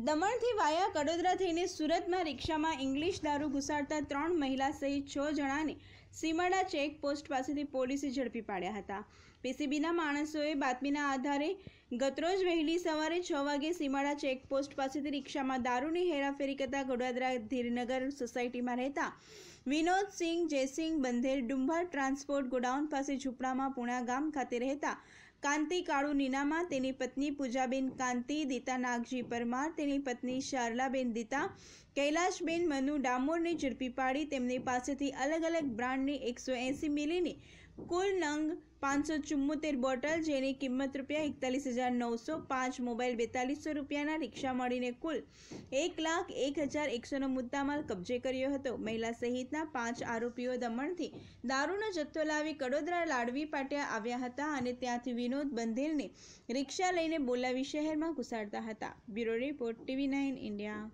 દમણથી વાયા કડોદરા થઈને સુરતમાં રિક્ષામાં ઇંગ્લિશ દારૂ ઘુસાડતા ત્રણ મહિલા સહિત છ જણાને સીમાડા ચેકપોસ્ટ પાસેથી પોલીસે ઝડપી પાડ્યા હતા પીસીબીના માણસોએ બાતમીના આધારે ગતરોજ વહેલી સવારે છ વાગે સીમાડા ચેકપોસ્ટ પાસેથી રિક્ષામાં દારૂની હેરાફેરી કરતા ગડોદરા ધીરનગર સોસાયટીમાં રહેતા વિનોદસિંહ જયસિંહ બંધેર ડુંભર ટ્રાન્સપોર્ટ ગોડાઉન પાસે ઝૂંપડામાં પુણા ગામ ખાતે રહેતા કાંતિ કાળુ નીનામાં તેની પત્ની પૂજાબેન કાંતિ દીતા નાગજી પરમાર તેની પત્ની શારલાબેન દીતા કૈલાશબેન મનુ ડામોરને ઝડપી પાડી તેમની પાસેથી અલગ અલગ બ્રાન્ડની એકસો એંસી મિલીની કુલ નંગ પાંચસો ચુમ્મોતેર બોટલ જેની કિંમત રૂપિયા એકતાલીસ હજાર નવસો પાંચ મોબાઈલ બેતાલીસો રૂપિયાના રિક્ષા મળીને કુલ એક લાખ એક હજાર એકસોનો મુદ્દામાલ કબજે કર્યો હતો મહિલા સહિતના પાંચ આરોપીઓ દમણથી દારૂનો જથ્થો લાવી કડોદરા લાડવી પાટિયા આવ્યા હતા અને ત્યાંથી વિનોદ બંધેલને રિક્ષા લઈને બોલાવી શહેરમાં ઘુસાડતા હતા bureau report TV nine India